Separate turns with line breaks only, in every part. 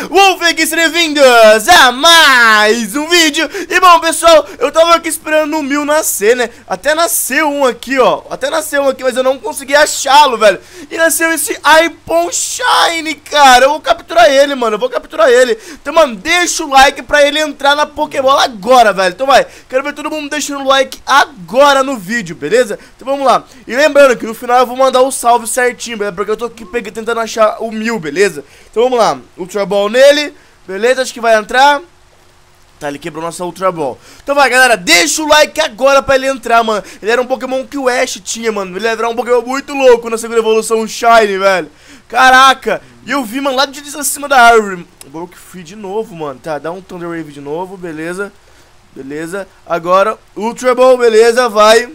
sejam bem-vindos a mais um vídeo E bom, pessoal, eu tava aqui esperando o mil nascer, né? Até nasceu um aqui, ó Até nasceu um aqui, mas eu não consegui achá-lo, velho E nasceu esse iPhone Shine, cara Eu vou capturar ele, mano, eu vou capturar ele Então, mano, deixa o like pra ele entrar na Pokébola agora, velho Então vai, quero ver todo mundo deixando o like agora no vídeo, beleza? Então vamos lá E lembrando que no final eu vou mandar o salve certinho, beleza? Porque eu tô aqui tentando achar o mil, beleza? Então vamos lá. Ultra Ball nele. Beleza, acho que vai entrar. Tá, ele quebrou nossa Ultra Ball. Então vai, galera, deixa o like agora pra ele entrar, mano. Ele era um Pokémon que o Ash tinha, mano. Ele era um Pokémon muito louco na segunda evolução Shine, velho. Caraca, e eu vi, mano, lá de cima da árvore. Broke fui de novo, mano. Tá, dá um Thunder Wave de novo, beleza. Beleza. Agora, Ultra Ball, beleza, vai.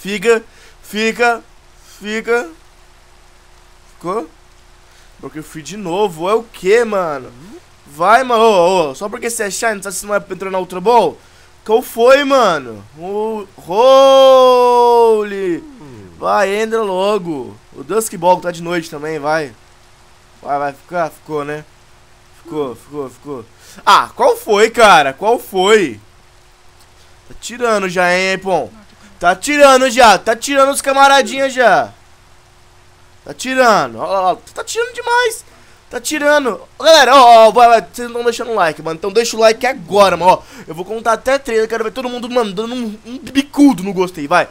Fica, fica, fica. Ficou? eu Free de novo. É o que, mano? Vai, mano. só porque você é Shine, não sabe se não é pra entrar na Ultra Ball? Qual foi, mano? O... Holy! Vai, entra logo. O Dusk Ball tá de noite também, vai. Vai, vai ficar? Ficou, né? Ficou, ficou, ficou. Ah, qual foi, cara? Qual foi? Tá tirando já, hein, Epon? Tá tirando já, tá tirando os camaradinhas já. Tá tirando. Ó, ó, tá tirando demais. Tá tirando. Galera, ó, ó, vai, vai, vocês não estão deixando o like, mano. Então deixa o like agora, mano. Ó, eu vou contar até três. Eu quero ver todo mundo, mano, dando um, um bicudo no gostei, vai.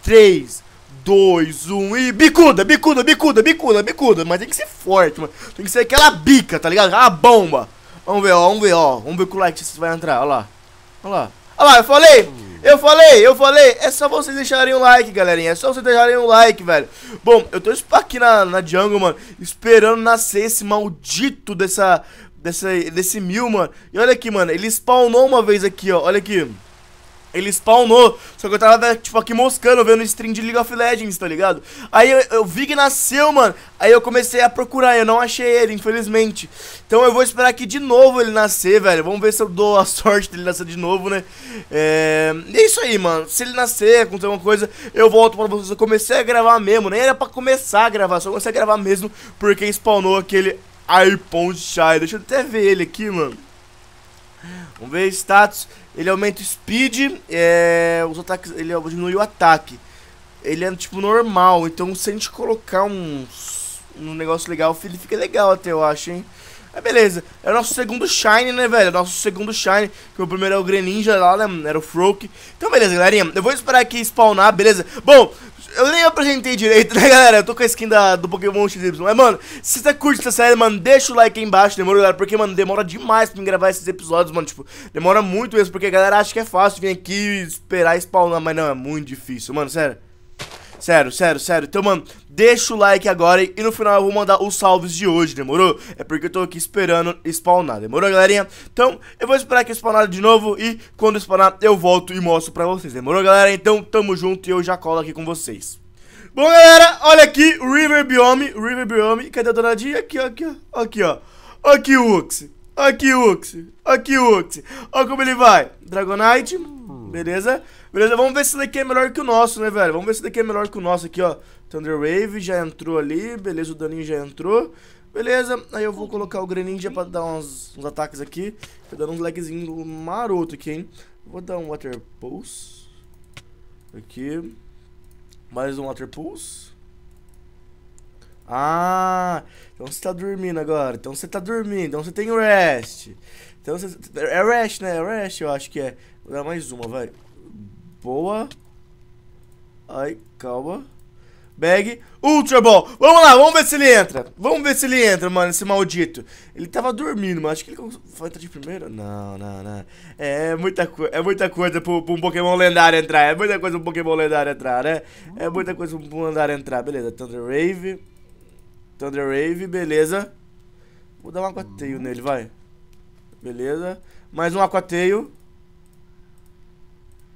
Três. dois um, e bicuda, bicuda, bicuda, bicuda, bicuda. Mas tem que ser forte, mano. Tem que ser aquela bica, tá ligado? A bomba. Vamos ver, ó, vamos ver, ó. Vamos ver com o like se vai entrar, ó lá. Ó lá. Ó lá, eu falei. Eu falei, eu falei, é só vocês deixarem um like, galerinha. É só vocês deixarem um like, velho. Bom, eu tô aqui na, na jungle, mano, esperando nascer esse maldito dessa, dessa, desse mil, mano. E olha aqui, mano, ele spawnou uma vez aqui, ó. Olha aqui. Ele spawnou, só que eu tava, tipo, aqui moscando, vendo stream de League of Legends, tá ligado? Aí eu, eu, vi que nasceu, mano, aí eu comecei a procurar, eu não achei ele, infelizmente. Então eu vou esperar aqui de novo ele nascer, velho, vamos ver se eu dou a sorte dele nascer de novo, né? É, é isso aí, mano, se ele nascer, acontecer alguma coisa, eu volto pra vocês, eu comecei a gravar mesmo, nem era pra começar a gravar, só comecei a gravar mesmo porque spawnou aquele iPhone Shy, deixa eu até ver ele aqui, mano. Vamos ver status. Ele aumenta o speed, é, os ataques, ele diminui o ataque. Ele é tipo normal, então se a gente colocar um, um negócio legal, ele fica legal até, eu acho, hein? Mas beleza, é o nosso segundo Shine, né, velho? É nosso segundo Shine, que o primeiro é o Greninja lá, né? Era o Froak. Então, beleza, galerinha. Eu vou esperar aqui spawnar, beleza? Bom, eu nem apresentei direito, né, galera? Eu tô com a skin da, do Pokémon XY. Mas, mano, se você curte essa série, mano, deixa o like aí embaixo, demora galera? Porque, mano, demora demais pra mim gravar esses episódios, mano. Tipo, demora muito mesmo, porque a galera acha que é fácil vir aqui e esperar spawnar. Mas não, é muito difícil, mano, sério. Sério, sério, sério. Então, mano, deixa o like agora e no final eu vou mandar os salves de hoje, demorou? É porque eu tô aqui esperando spawnar, demorou, galerinha? Então, eu vou esperar que spawnar de novo e quando spawnar eu volto e mostro pra vocês, demorou, galera? Então, tamo junto e eu já colo aqui com vocês. Bom, galera, olha aqui, River Biome, River Biome, cadê a donadinha? Aqui, aqui, ó, aqui, ó, aqui o Uxie. Aqui, Ux, Aqui, Ux. Olha como ele vai. Dragonite. Beleza. Beleza, vamos ver se esse daqui é melhor que o nosso, né, velho? Vamos ver se esse daqui é melhor que o nosso aqui, ó. Thunder Wave já entrou ali, beleza, o daninho já entrou. Beleza, aí eu vou colocar o Greninja pra dar uns, uns ataques aqui. Tá dando uns lagzinho maroto aqui, hein. Vou dar um Water Pulse. Aqui. Mais um Water Pulse. Ah, então você tá dormindo agora. Então você tá dormindo, então você tem Rest. Então você... É Rest, né? É Rest, eu acho que é. Vou dar mais uma, vai. Boa. Ai, calma. Bag. Ultra Ball. Vamos lá, vamos ver se ele entra. Vamos ver se ele entra, mano, esse maldito. Ele tava dormindo, mas acho que ele vai entrar de primeira. Não, não, não. É, é muita, é muita coisa pra um Pokémon lendário entrar. É muita coisa pra um Pokémon lendário entrar, né? É muita coisa pra um lendário entrar. Beleza, Thunder Wave. Thunder Wave, beleza. Vou dar um aquateio nele, vai. Beleza. Mais um aquateio.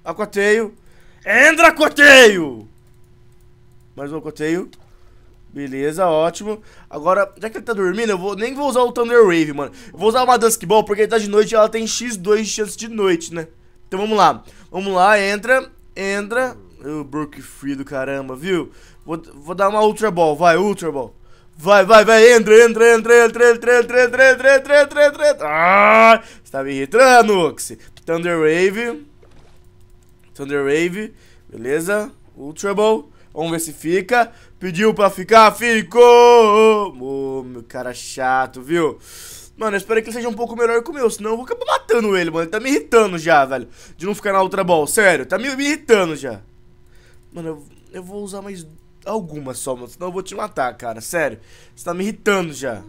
Aquateio. Entra, aquateio! Mais um coteio. Beleza, ótimo. Agora, já que ele tá dormindo, eu vou, nem vou usar o Thunder Wave, mano. Eu vou usar uma Dusk Ball, porque ele tá de noite e ela tem X2 de chance de noite, né? Então vamos lá. Vamos lá, entra, entra. O Brook Free do caramba, viu? Vou, vou dar uma Ultra Ball, vai, Ultra Ball. Vai, vai, vai, entra, entra, entra, entra, entra, entra, entra, entra, entra, entra, entra. Ah, você tá me irritando, Oxi. Thunder Wave. Thunder Wave. Beleza. Ultra Ball. Vamos ver se fica. Pediu pra ficar, ficou! Ô, oh, meu cara chato, viu? Mano, eu espero que ele seja um pouco melhor que o meu, senão eu vou acabar matando ele, mano. Ele tá me irritando já, velho. De não ficar na outra bola, sério. Tá me, me irritando já. Mano, eu, eu vou usar mais algumas só, mano. Senão eu vou te matar, cara, sério. Você tá me irritando já.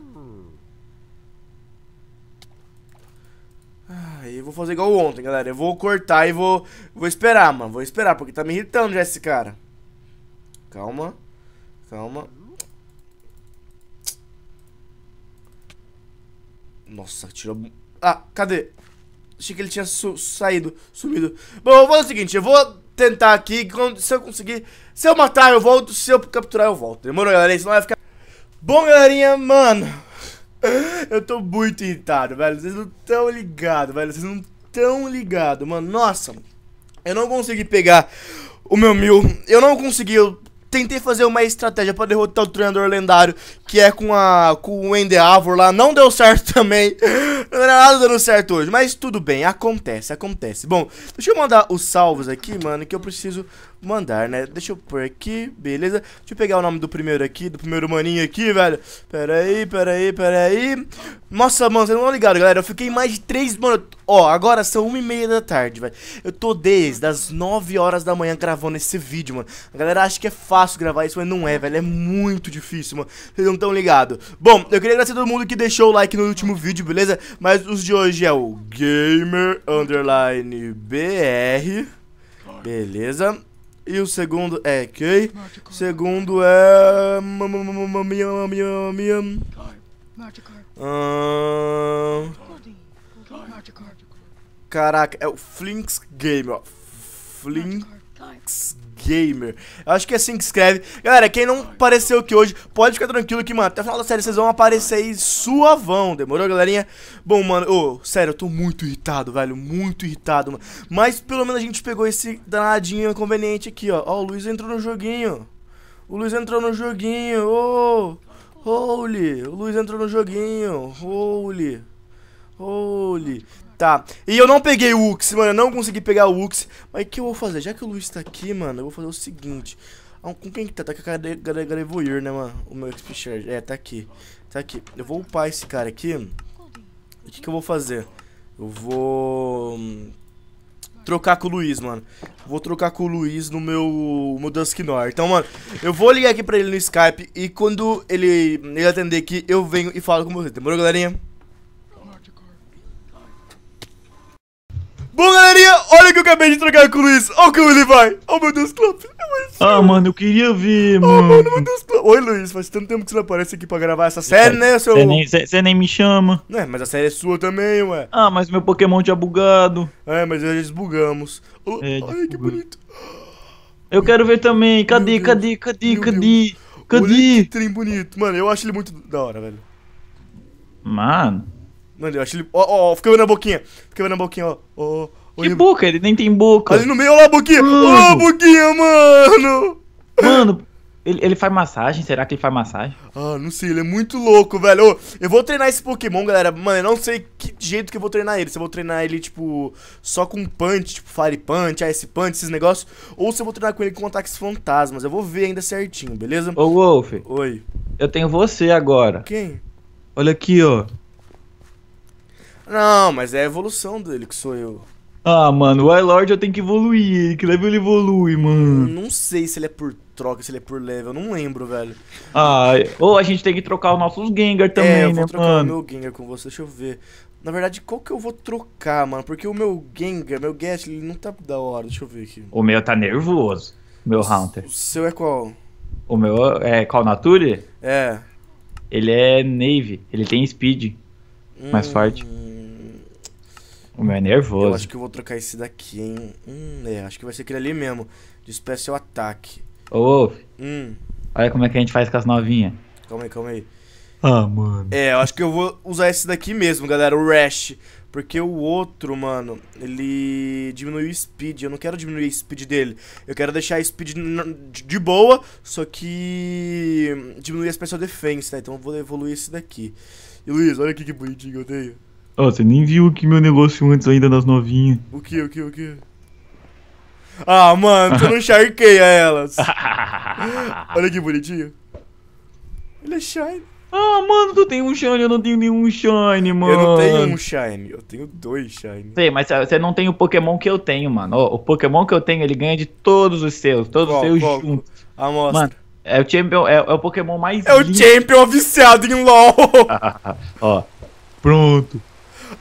Ai, eu vou fazer igual ontem, galera. Eu vou cortar e vou, vou esperar, mano. Vou esperar, porque tá me irritando já esse cara. Calma. Calma. Nossa, tirou... Ah, cadê? Achei que ele tinha su saído, sumido. Bom, eu vou fazer o seguinte, eu vou tentar aqui, se eu conseguir... Se eu matar, eu volto, se eu capturar, eu volto. Demorou, galera? Senão vai ficar... Bom, galerinha, mano... Eu tô muito irritado, velho. Vocês não tão ligados, velho. Vocês não tão ligados, mano. Nossa, eu não consegui pegar o meu mil. Eu não consegui, eu Tentei fazer uma estratégia para derrotar o treinador lendário, que é com, a, com o Endeavor lá. Não deu certo também. Não nada dando certo hoje. Mas tudo bem, acontece, acontece. Bom, deixa eu mandar os salvos aqui, mano, que eu preciso mandar, né? Deixa eu pôr aqui, beleza. Deixa eu pegar o nome do primeiro aqui, do primeiro maninho aqui, velho. Pera aí, pera aí, pera aí. Nossa, mano, vocês não ligaram, galera. Eu fiquei mais de três, mano. Ó, agora são uma e meia da tarde, velho. Eu tô desde as 9 horas da manhã gravando esse vídeo, mano. A galera acha que é fácil gravar isso, mas não é, velho. É muito difícil, mano. Vocês não estão ligados. Bom, eu queria agradecer a todo mundo que deixou o like no último vídeo, beleza? Mas os de hoje é o Gamer Underline BR. Beleza? E o segundo é quem segundo é. Magikarp. Ah. Caraca, é o Flinks Game, ó. Flinks gamer. Eu acho que é assim que escreve. Galera, quem não apareceu aqui hoje, pode ficar tranquilo que, mano, até o final da série vocês vão aparecer aí suavão. Demorou, galerinha? Bom, mano, ô, oh, sério, eu tô muito irritado, velho. Muito irritado, mano. Mas pelo menos a gente pegou esse danadinho inconveniente aqui, ó. Ó, oh, o Luiz entrou no joguinho. O Luiz entrou no joguinho. Ô, oh, holy. O Luiz entrou no joguinho. Holy. Holy. Tá, e eu não peguei o Ux, mano, eu não consegui pegar o Ux Mas o que eu vou fazer? Já que o Luiz tá aqui, mano, eu vou fazer o seguinte ah, Com quem que tá? Tá com a Garevoyeur, né, mano? O meu XP Charge, é, tá aqui Tá aqui, eu vou upar esse cara aqui O que que eu vou fazer? Eu vou... Hum, trocar com o Luiz, mano Vou trocar com o Luiz no meu, meu Dusknor Então, mano, eu vou ligar aqui pra ele no Skype E quando ele, ele atender aqui, eu venho e falo com você Demorou, galerinha? Bom, galerinha, olha o que eu acabei de trocar com o Luiz. Olha como ele vai. Oh, meu Deus, Clopes. É ah, mano, eu queria ver, oh, mano. meu Deus, Clopes. Oi, Luiz, faz tanto tempo que você não aparece aqui pra gravar essa série, né, seu... Você nem,
nem me chama.
É, mas a série é sua também, ué. Ah, mas meu Pokémon tinha bugado. É, mas já desbugamos. Oh, é, ai, desbugou. que bonito. Eu quero ver também. Cadê, cadê, cadê, cadê? Cadê? Olha que trem bonito. Mano, eu acho ele muito da hora, velho. Mano... Mano, eu acho ele. Ó, ó, ó, vendo na boquinha. vendo na boquinha, ó. ó
que ele... boca? Ele nem tem boca.
Ali no meio, olha lá a boquinha. Ó, a boquinha, mano.
Mano, ele, ele faz massagem? Será que ele faz massagem?
Ah, não sei, ele é muito louco, velho. Ô, eu vou treinar esse Pokémon, galera. Mano, eu não sei que jeito que eu vou treinar ele. Se eu vou treinar ele, tipo, só com punch, tipo, Fire Punch, Ice Punch, esses negócios. Ou se eu vou treinar com ele com ataques fantasmas. Eu vou ver ainda certinho, beleza? Ô, Wolf. Oi. Eu tenho você agora. Quem? Olha aqui, ó. Não, mas é a evolução dele que sou eu. Ah,
mano, o Warlord eu tenho que evoluir. Que level ele evolui, mano? Não
sei se ele é por troca, se ele é por level. Não lembro, velho.
Ah, ou
a gente tem que trocar os nossos Gengar também, é, eu né, vou né, trocar mano? o meu Gengar com você. Deixa eu ver. Na verdade, qual que eu vou trocar, mano? Porque o meu Gengar, meu Gat, ele não tá da hora. Deixa eu ver aqui.
O meu tá nervoso, meu Hunter. O
seu é qual?
O meu é qual Nature? É. Ele é Navy. Ele tem Speed. Hum... Mais forte. O meu é nervoso. Eu acho que
eu vou trocar esse daqui, hein? Hum, é, acho que vai ser aquele ali mesmo. De especial é ataque Ô, hum. olha
como é que a gente faz com as novinhas. Calma aí, calma aí. Ah, mano.
É, eu acho que eu vou usar esse daqui mesmo, galera, o Rash. Porque o outro, mano, ele diminuiu o speed. Eu não quero diminuir o speed dele. Eu quero deixar a speed de boa, só que diminuir a special defense, né? Então eu vou evoluir esse daqui. E Luiz, olha aqui que bonitinho eu tenho.
Ó, oh, você nem viu que meu negócio antes ainda das novinhas.
O que, o que, o que? Ah, mano, tu não charqueia elas. Olha que bonitinho.
Ele é shine. Ah, mano, tu tem um shine, eu não tenho nenhum shine, mano. Eu não tenho um
shine, eu tenho dois shine.
Sei, mas você não tem o Pokémon que eu tenho, mano. O Pokémon que eu tenho, ele ganha de todos os seus, todos qual, os seus qual?
juntos. Amostra. Mano,
é o Champion, é, é o Pokémon mais É lindo. o Champion viciado em LoL. Ó, pronto.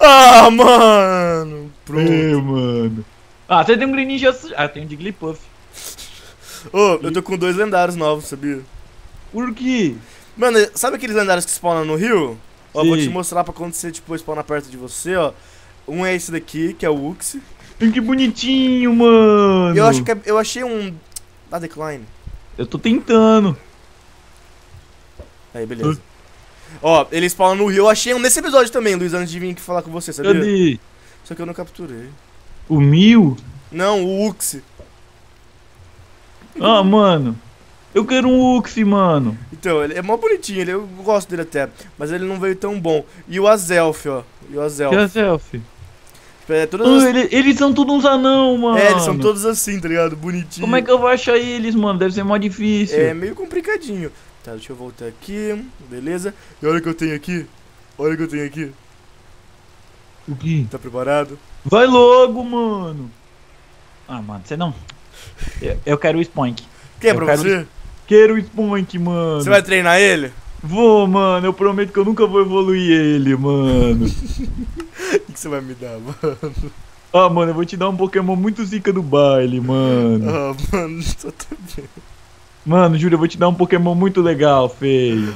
Ah, mano! Pronto. É, mano.
Ah, você tem um Greninja. Ah, tem um Diglipuff. Ô, oh, eu tô com dois lendários novos, sabia? Por quê? Mano, sabe aqueles lendários que spawnam no rio? Ó, vou te mostrar pra quando você, tipo, spawnar perto de você, ó. Um é esse daqui, que é o Uxie. Hum, que bonitinho, mano. Eu acho que é, eu achei um da Decline. Eu tô tentando. Aí, beleza. Uh. Ó, eles falam no rio. Eu achei um nesse episódio também, Luiz, antes de vir aqui falar com você, sabia? Cadê? Só que eu não capturei. O Mil? Não, o Uxi. Ah, mano. Eu quero um Uxi, mano. Então, ele é mó bonitinho, ele, eu gosto dele até. Mas ele não veio tão bom. E o Azelf, ó. E o Azelf. E o Azelf? É, todas ah, as... ele,
eles são todos uns anão, mano. É, eles são todos
assim, tá ligado? Bonitinho. Como é que eu vou achar eles, mano? Deve ser mó difícil. É meio complicadinho. Tá, deixa eu voltar aqui. Beleza. E olha o que eu tenho aqui. Olha o que eu tenho aqui. O que? Tá preparado? Vai logo, mano.
Ah, mano, você não. Eu, eu quero o Spunk. quer pra quero você? O... Quero o Spunk, mano. Você vai treinar ele? Vou, mano. Eu prometo que eu nunca vou evoluir ele, mano.
O que, você vai me dar, mano?
Ah, mano, eu vou te dar um Pokémon muito zica do baile, mano.
Ah, mano, só também.
Mano, juro, eu vou te dar um Pokémon muito legal, feio.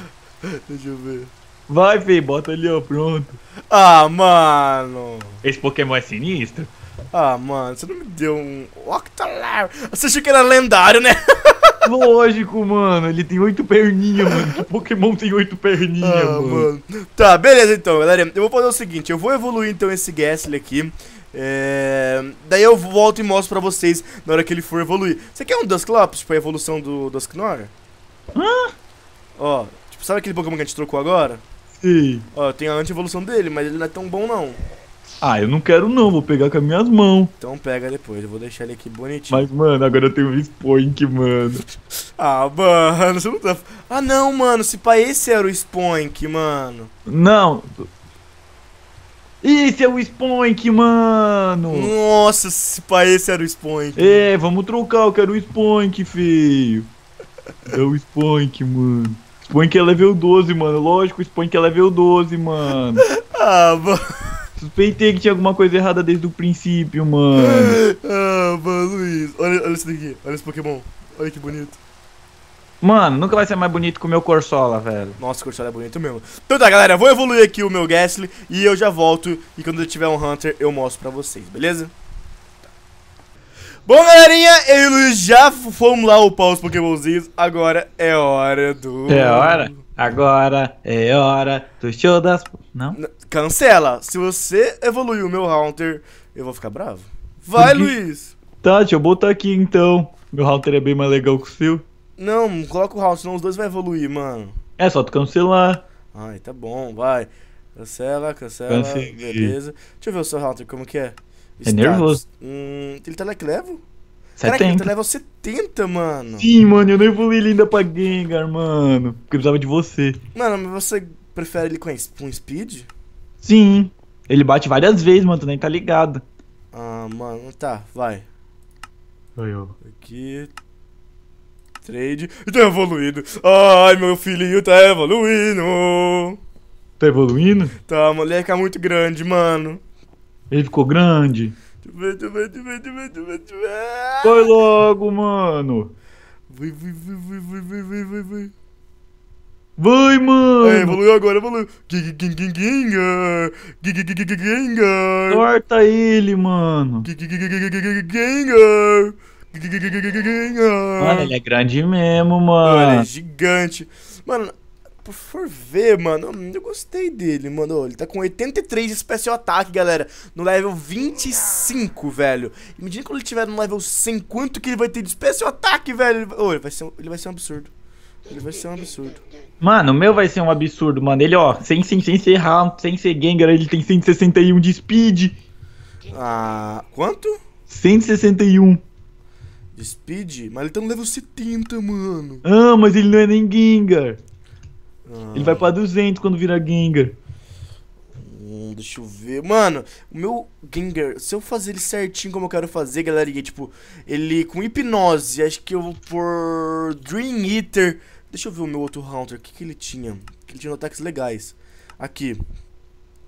Deixa eu ver. Vai, feio, bota
ali, ó, pronto. Ah, mano. Esse Pokémon é sinistro? Ah, mano, você não me deu um Octolar. Você achou que era lendário, né? Lógico, mano. Ele tem oito perninhas, mano. Que Pokémon tem oito perninhas, ah, mano. mano. Tá, beleza então, galera. Eu vou fazer o seguinte. Eu vou evoluir então esse Gastly aqui. É... Daí eu volto e mostro pra vocês na hora que ele for evoluir. Você quer um Dusclops, tipo a evolução do Dusknor? Hã? Ó, tipo, sabe aquele Pokémon que a gente trocou agora? Sim. Ó, tem a anti-evolução dele, mas ele não é tão bom não.
Ah, eu não quero não, vou pegar com as minhas mãos.
Então pega depois, eu vou deixar ele aqui bonitinho. Mas,
mano, agora eu tenho Spoink, mano.
ah, mano, você não tá... Ah, não, mano, se pá, esse era o Spoink, mano. Não, esse é o Spoink, mano! Nossa,
se pá, esse era o Spoink! É, vamos trocar, eu quero o Spoink, filho. É o Spoink, mano. Spoink é level 12, mano. Lógico, o Sponk é level 12, mano. ah, mano. Suspeitei que tinha alguma coisa errada desde o princípio, mano.
ah, mano, Luiz. Olha, olha esse daqui. Olha esse Pokémon. Olha que bonito.
Mano, nunca vai ser mais bonito que o meu Corsola, velho. Nossa, o Corsola é bonito mesmo.
Então tá, galera, vou evoluir aqui o meu Gastly e eu já volto. E quando eu tiver um Hunter, eu mostro pra vocês, beleza? Bom, galerinha, eu e o Luiz já fomos lá upar os pokémonzinhos. Agora é hora do... É hora?
Agora é hora do show das...
Não? Cancela. Se você evoluir o meu Hunter, eu vou ficar bravo. Vai, Luiz.
Tá, deixa eu botar aqui, então. Meu Hunter é bem mais legal que o seu.
Não, coloca o House, senão os dois vai evoluir, mano. É só tu
cancelar.
Ai, tá bom, vai. Cancela, cancela. Consegui. Beleza. Deixa eu ver o seu Hunter, como que é? É nervoso. Hum, ele tá like level? 70. Caraca, ele tá level 70, é mano. Sim, mano,
eu não evolui ele ainda pra Gengar, mano. Porque eu precisava de você.
Mano, mas você prefere ele com, com speed? Sim. Ele bate várias vezes, mano, tu nem tá ligado. Ah, mano, tá, vai. Foi eu. Aqui, Trade. Tá evoluindo. Ai, meu filhinho tá evoluindo.
Tá evoluindo?
Tá, moleque é muito grande, mano. Ele ficou
grande?
Vai logo, mano. Vai, vai, vai, vai, vai, vai, vai, vai.
Vai, mano! É, evoluiu agora, evoluiu. Gengar! Gengar! Corta ele, mano!
Gengar! Mano, ele
é grande mesmo, mano. ele é
gigante. Mano, por for ver, mano, eu gostei dele, mano. Ele tá com 83 de Special Attack, galera. No level 25, velho. Imagina quando ele tiver no level 100, quanto que ele vai ter de especial Attack, velho. Oh, ele, vai ser, ele vai ser um absurdo. Ele vai ser um absurdo.
Mano, o meu vai ser um absurdo, mano. Ele, ó, sem, sem, sem ser round, sem ser Gengar, ele tem 161 de speed.
Ah, quanto?
161.
Speed? Mas ele tá no level 70, mano.
Ah, mas ele não é nem Gengar. Ah. Ele vai pra 200 quando vira Gengar.
Hum, deixa eu ver. Mano, o meu Gengar, se eu fazer ele certinho como eu quero fazer, galera, tipo, ele com hipnose, acho que eu vou por Dream Eater. Deixa eu ver o meu outro Hunter, o que, que ele tinha? Ele tinha ataques legais. Aqui.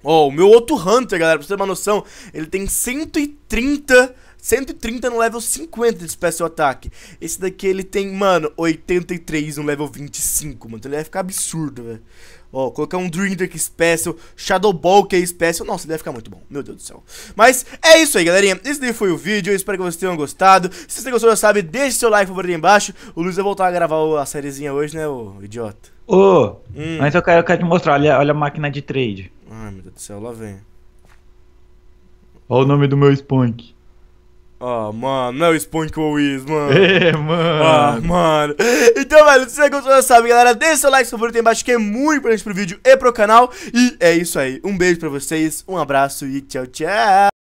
Ó, oh, o meu outro Hunter, galera, pra você ter uma noção, ele tem 130 130 no level 50 de Special Attack. Esse daqui ele tem, mano, 83 no level 25, mano. Então ele vai ficar absurdo, velho. Ó, colocar um Drinder que especial Special, Shadow Ball que é Special. Nossa, vai ficar muito bom, meu Deus do céu. Mas é isso aí, galerinha. Esse daí foi o vídeo, eu espero que vocês tenham gostado. Se você gostou, já sabe, deixe seu like favorito aí embaixo. O Luiz vai voltar a gravar a sériezinha hoje, né, ô idiota? Ô, oh,
hum. mas eu quero, eu quero te mostrar, olha, olha a máquina de trade.
Ai, meu Deus do céu, lá vem.
Olha o nome do meu Spunk.
Ah, mano, não expõe é que o Wiz, mano. É, mano. Ah, mano. Então, velho, se você gostou, já sabe, galera. Deixa seu like, seu favorito aí embaixo, que é muito importante pro vídeo e pro canal. E é isso aí. Um beijo pra vocês, um abraço e tchau, tchau.